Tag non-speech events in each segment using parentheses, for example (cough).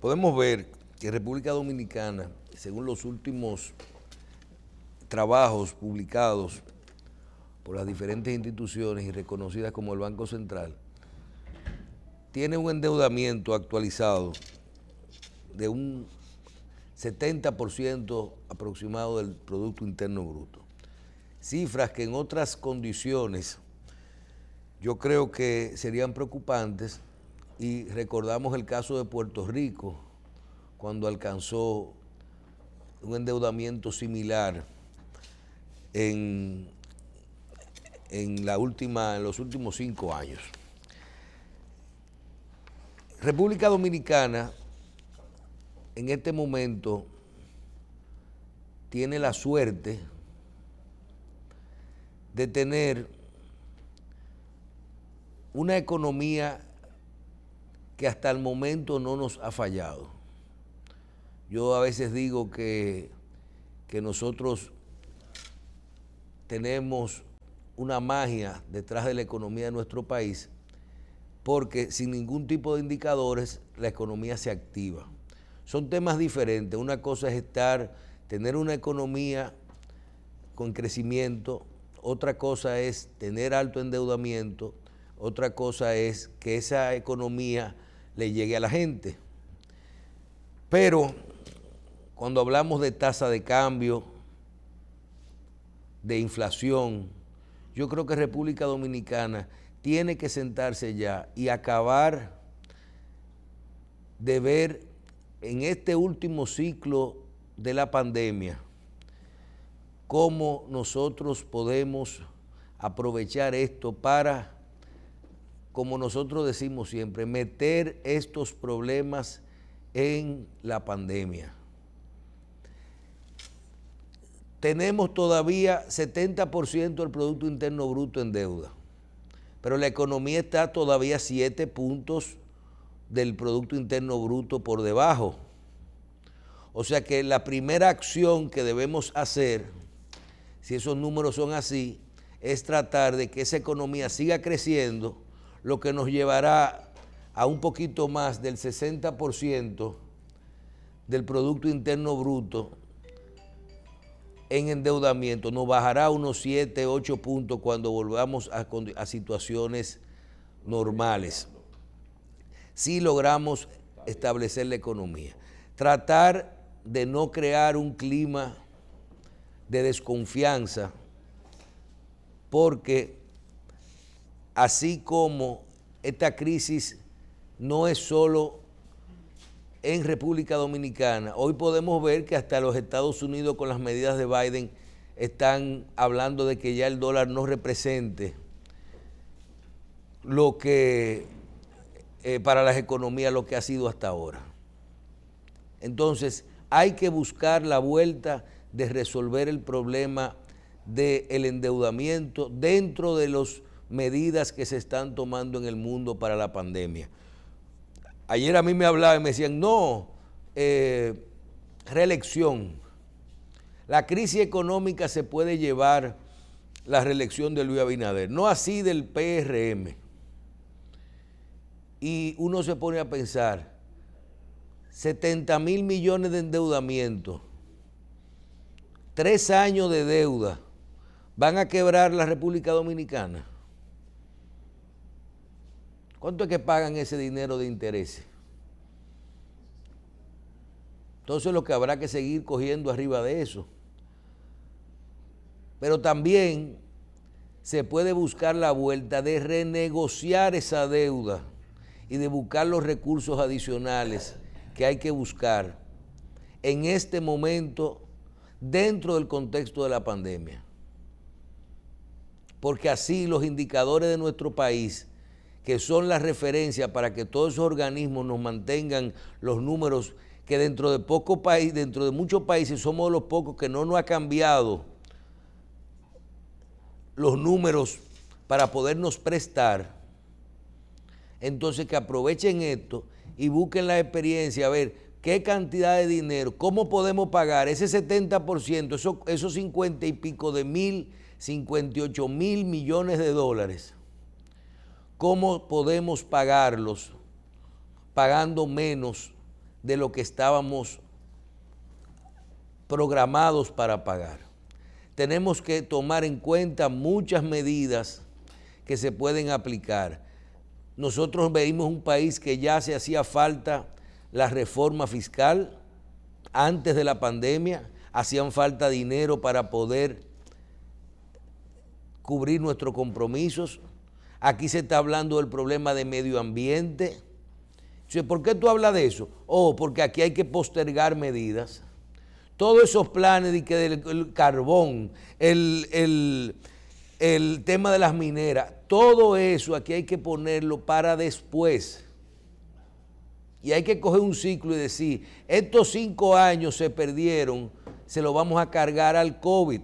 podemos ver que República Dominicana, según los últimos trabajos publicados por las diferentes instituciones y reconocidas como el Banco Central, tiene un endeudamiento actualizado de un 70% aproximado del Producto Interno Bruto. Cifras que en otras condiciones yo creo que serían preocupantes y recordamos el caso de Puerto Rico, cuando alcanzó un endeudamiento similar en, la última, en los últimos cinco años. República Dominicana en este momento tiene la suerte de tener una economía que hasta el momento no nos ha fallado. Yo a veces digo que, que nosotros tenemos una magia detrás de la economía de nuestro país, porque sin ningún tipo de indicadores la economía se activa. Son temas diferentes. Una cosa es estar, tener una economía con crecimiento, otra cosa es tener alto endeudamiento, otra cosa es que esa economía le llegue a la gente. Pero cuando hablamos de tasa de cambio, de inflación, yo creo que República Dominicana tiene que sentarse ya y acabar de ver en este último ciclo de la pandemia cómo nosotros podemos aprovechar esto para como nosotros decimos siempre, meter estos problemas en la pandemia. Tenemos todavía 70% del Producto Interno Bruto en deuda, pero la economía está todavía 7 puntos del Producto Interno Bruto por debajo. O sea que la primera acción que debemos hacer, si esos números son así, es tratar de que esa economía siga creciendo lo que nos llevará a un poquito más del 60% del Producto Interno Bruto en endeudamiento. Nos bajará unos 7, 8 puntos cuando volvamos a, a situaciones normales. Si logramos establecer la economía. Tratar de no crear un clima de desconfianza porque así como esta crisis no es solo en República Dominicana. Hoy podemos ver que hasta los Estados Unidos con las medidas de Biden están hablando de que ya el dólar no represente lo que eh, para las economías lo que ha sido hasta ahora. Entonces, hay que buscar la vuelta de resolver el problema del endeudamiento dentro de los medidas que se están tomando en el mundo para la pandemia. Ayer a mí me hablaban y me decían, no, eh, reelección. La crisis económica se puede llevar la reelección de Luis Abinader, no así del PRM. Y uno se pone a pensar, 70 mil millones de endeudamiento, tres años de deuda, van a quebrar la República Dominicana. ¿Cuánto es que pagan ese dinero de intereses? Entonces lo que habrá que seguir cogiendo arriba de eso. Pero también se puede buscar la vuelta de renegociar esa deuda y de buscar los recursos adicionales que hay que buscar en este momento dentro del contexto de la pandemia. Porque así los indicadores de nuestro país que son la referencia para que todos esos organismos nos mantengan los números que dentro de poco país, dentro de muchos países somos los pocos que no nos ha cambiado los números para podernos prestar. Entonces que aprovechen esto y busquen la experiencia, a ver qué cantidad de dinero, cómo podemos pagar ese 70%, esos, esos 50 y pico de mil, 58 mil millones de dólares ¿Cómo podemos pagarlos pagando menos de lo que estábamos programados para pagar? Tenemos que tomar en cuenta muchas medidas que se pueden aplicar. Nosotros veíamos un país que ya se hacía falta la reforma fiscal antes de la pandemia, hacían falta dinero para poder cubrir nuestros compromisos. Aquí se está hablando del problema de medio ambiente. ¿Por qué tú hablas de eso? Oh, porque aquí hay que postergar medidas. Todos esos planes de que del carbón, el, el tema de las mineras, todo eso aquí hay que ponerlo para después. Y hay que coger un ciclo y decir, estos cinco años se perdieron, se lo vamos a cargar al COVID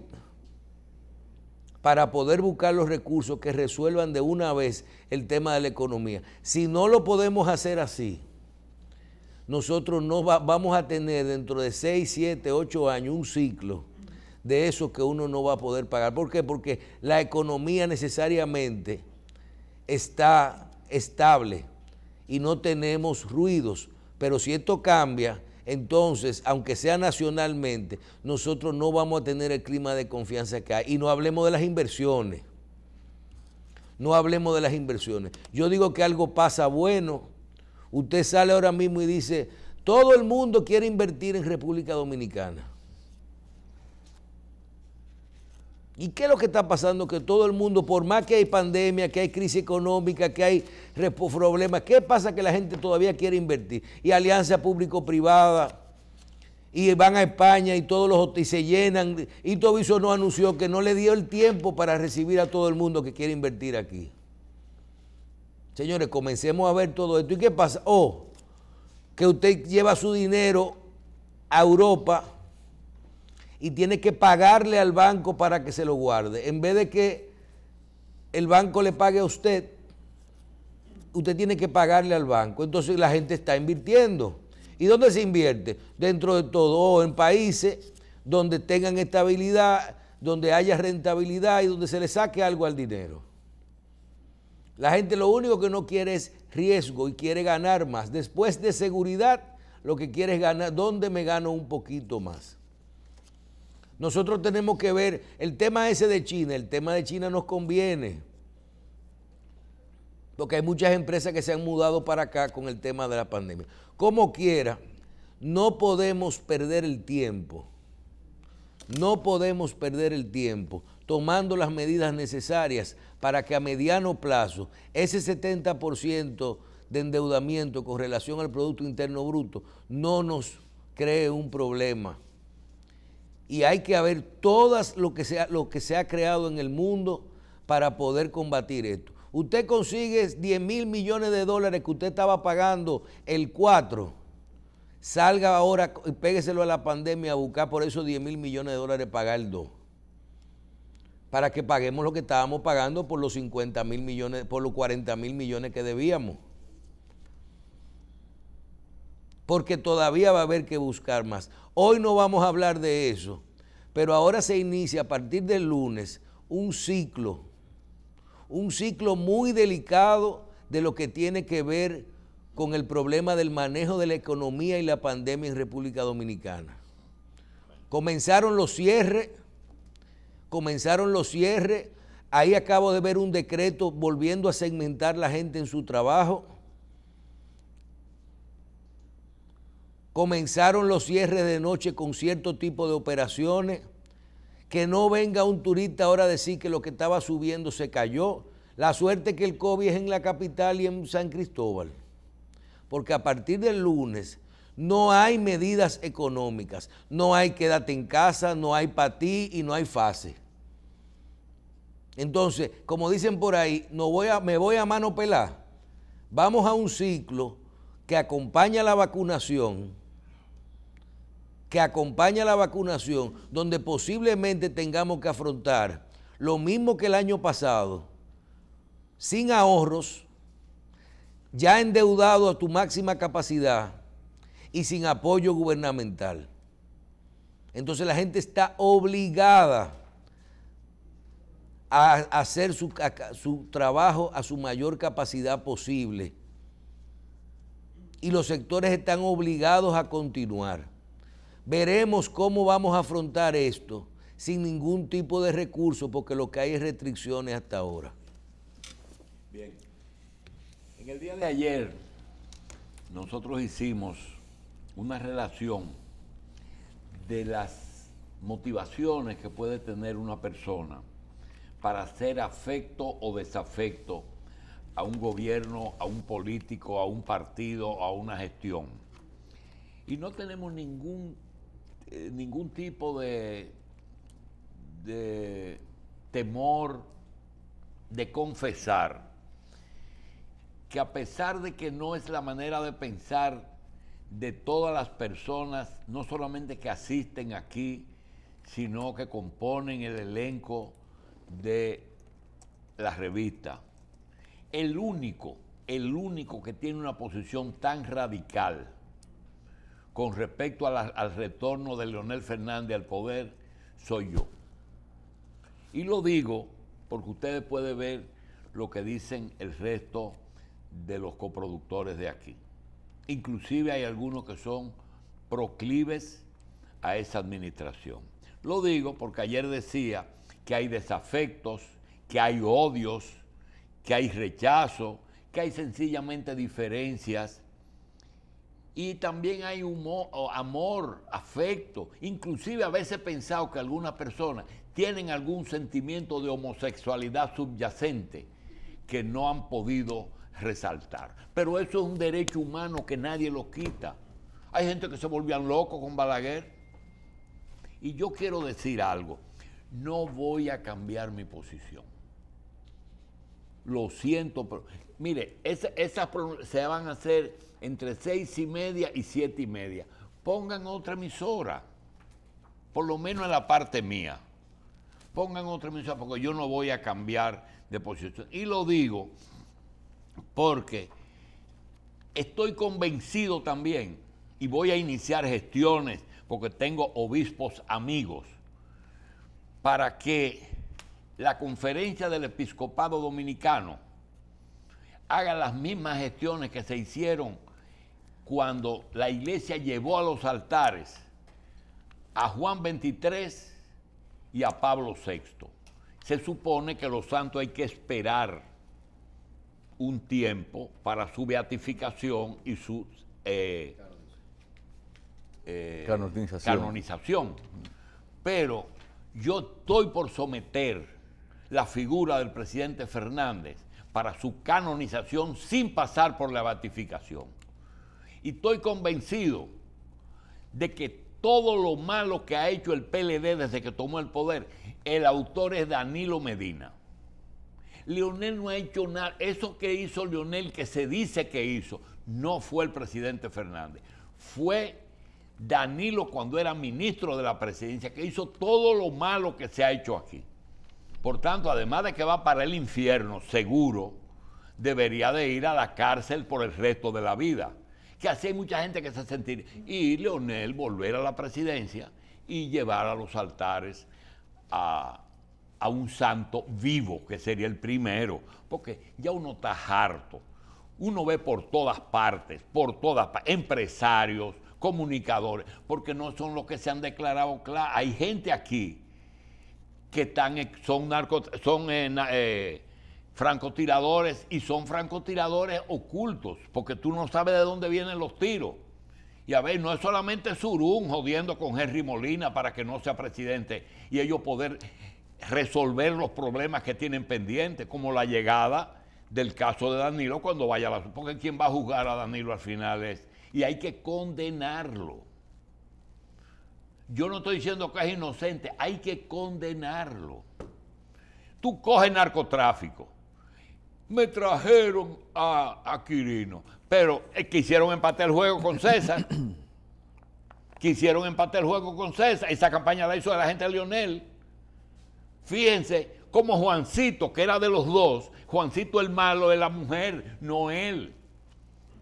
para poder buscar los recursos que resuelvan de una vez el tema de la economía. Si no lo podemos hacer así, nosotros no vamos a tener dentro de 6, 7, 8 años un ciclo de eso que uno no va a poder pagar. ¿Por qué? Porque la economía necesariamente está estable y no tenemos ruidos. Pero si esto cambia, entonces, aunque sea nacionalmente, nosotros no vamos a tener el clima de confianza que hay. Y no hablemos de las inversiones. No hablemos de las inversiones. Yo digo que algo pasa bueno. Usted sale ahora mismo y dice, todo el mundo quiere invertir en República Dominicana. ¿Y qué es lo que está pasando? Que todo el mundo, por más que hay pandemia, que hay crisis económica, que hay problemas, ¿qué pasa que la gente todavía quiere invertir? Y alianza público-privada, y van a España y todos los y se llenan. Y Tobiso no anunció que no le dio el tiempo para recibir a todo el mundo que quiere invertir aquí. Señores, comencemos a ver todo esto. ¿Y qué pasa? Oh, que usted lleva su dinero a Europa y tiene que pagarle al banco para que se lo guarde. En vez de que el banco le pague a usted, usted tiene que pagarle al banco. Entonces la gente está invirtiendo. ¿Y dónde se invierte? Dentro de todo, en países donde tengan estabilidad, donde haya rentabilidad y donde se le saque algo al dinero. La gente lo único que no quiere es riesgo y quiere ganar más. Después de seguridad, lo que quiere es ganar, ¿dónde me gano un poquito más? Nosotros tenemos que ver el tema ese de China, el tema de China nos conviene. Porque hay muchas empresas que se han mudado para acá con el tema de la pandemia. Como quiera, no podemos perder el tiempo. No podemos perder el tiempo tomando las medidas necesarias para que a mediano plazo ese 70% de endeudamiento con relación al Producto Interno Bruto no nos cree un problema y hay que haber todas lo que, sea, lo que se ha creado en el mundo para poder combatir esto. Usted consigue 10 mil millones de dólares que usted estaba pagando el 4, salga ahora y pégueselo a la pandemia a buscar por esos 10 mil millones de dólares pagar el 2 para que paguemos lo que estábamos pagando por los 50 mil millones, por los 40 mil millones que debíamos porque todavía va a haber que buscar más. Hoy no vamos a hablar de eso, pero ahora se inicia a partir del lunes un ciclo, un ciclo muy delicado de lo que tiene que ver con el problema del manejo de la economía y la pandemia en República Dominicana. Comenzaron los cierres, comenzaron los cierres, ahí acabo de ver un decreto volviendo a segmentar la gente en su trabajo Comenzaron los cierres de noche con cierto tipo de operaciones. Que no venga un turista ahora a decir que lo que estaba subiendo se cayó. La suerte que el COVID es en la capital y en San Cristóbal. Porque a partir del lunes no hay medidas económicas. No hay quédate en casa, no hay para ti y no hay fase. Entonces, como dicen por ahí, no voy a, me voy a mano pelada. Vamos a un ciclo que acompaña la vacunación que acompaña la vacunación, donde posiblemente tengamos que afrontar lo mismo que el año pasado, sin ahorros, ya endeudado a tu máxima capacidad y sin apoyo gubernamental. Entonces la gente está obligada a hacer su, su, trabajo a su mayor capacidad posible. Y los sectores están obligados a continuar. Veremos cómo vamos a afrontar esto sin ningún tipo de recurso, porque lo que hay es restricciones hasta ahora. Bien. En el día de ayer, nosotros hicimos una relación de las motivaciones que puede tener una persona para hacer afecto o desafecto a un gobierno, a un político, a un partido, a una gestión. Y no tenemos ningún eh, ningún tipo de, de temor de confesar que a pesar de que no es la manera de pensar de todas las personas, no solamente que asisten aquí, sino que componen el elenco de la revista, el único, el único que tiene una posición tan radical con respecto al retorno de Leonel Fernández al poder soy yo. Y lo digo porque ustedes pueden ver lo que dicen el resto de los coproductores de aquí. Inclusive hay algunos que son proclives a esa administración. Lo digo porque ayer decía que hay desafectos, que hay odios, que hay rechazo, que hay sencillamente diferencias y también hay humor, amor, afecto. Inclusive a veces he pensado que algunas personas tienen algún sentimiento de homosexualidad subyacente que no han podido resaltar. Pero eso es un derecho humano que nadie lo quita. Hay gente que se volvían loco con Balaguer. Y yo quiero decir algo, no voy a cambiar mi posición. Lo siento, pero mire, esas se van a hacer entre seis y media y siete y media. Pongan otra emisora, por lo menos en la parte mía. Pongan otra emisora porque yo no voy a cambiar de posición. Y lo digo porque estoy convencido también y voy a iniciar gestiones porque tengo obispos amigos para que la conferencia del episcopado dominicano haga las mismas gestiones que se hicieron cuando la iglesia llevó a los altares a Juan 23 y a Pablo VI. Se supone que los santos hay que esperar un tiempo para su beatificación y su eh, eh, canonización. canonización. Pero yo estoy por someter la figura del presidente Fernández para su canonización sin pasar por la beatificación. Y estoy convencido de que todo lo malo que ha hecho el PLD desde que tomó el poder, el autor es Danilo Medina. Leonel no ha hecho nada. Eso que hizo Leonel, que se dice que hizo, no fue el presidente Fernández. Fue Danilo cuando era ministro de la presidencia, que hizo todo lo malo que se ha hecho aquí. Por tanto, además de que va para el infierno, seguro, debería de ir a la cárcel por el resto de la vida que así hay mucha gente que se sentir. Y Leonel volver a la presidencia y llevar a los altares a, un santo vivo, que sería el primero, porque ya uno está harto. Uno ve por todas partes, por todas partes, empresarios, comunicadores, porque no son los que se han declarado claro Hay gente aquí que están, son, narcos, son eh, eh, francotiradores y son francotiradores ocultos, porque tú no sabes de dónde vienen los tiros. Y a ver, no es solamente Surún jodiendo con Henry Molina para que no sea presidente y ellos poder resolver los problemas que tienen pendientes, como la llegada del caso de Danilo cuando vaya a la... Porque quien va a juzgar a Danilo al final es... Y hay que condenarlo. Yo no estoy diciendo que es inocente, hay que condenarlo. Tú coges narcotráfico, me trajeron a, Quirino. Pero eh, quisieron empatar el juego con César. (coughs) quisieron empatar el juego con César. Esa campaña la hizo de la gente de Lionel. Fíjense como Juancito, que era de los dos, Juancito el malo de la mujer, no él.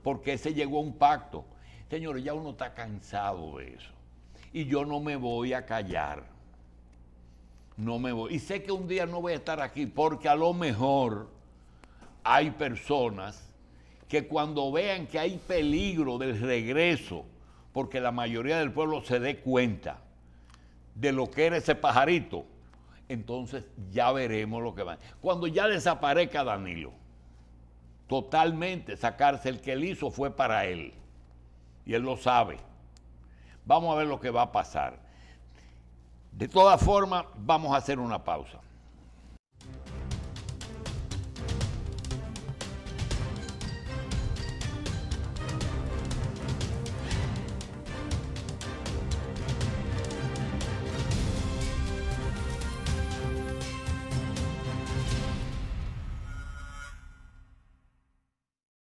Porque se llegó a un pacto. Señores, ya uno está cansado de eso. Y yo no me voy a callar. No me voy. Y sé que un día no voy a estar aquí porque a lo mejor hay personas que cuando vean que hay peligro del regreso, porque la mayoría del pueblo se dé cuenta de lo que era ese pajarito, entonces ya veremos lo que va. a Cuando ya desaparezca Danilo, totalmente sacarse el que él hizo fue para él, y él lo sabe. Vamos a ver lo que va a pasar. De todas formas, vamos a hacer una pausa.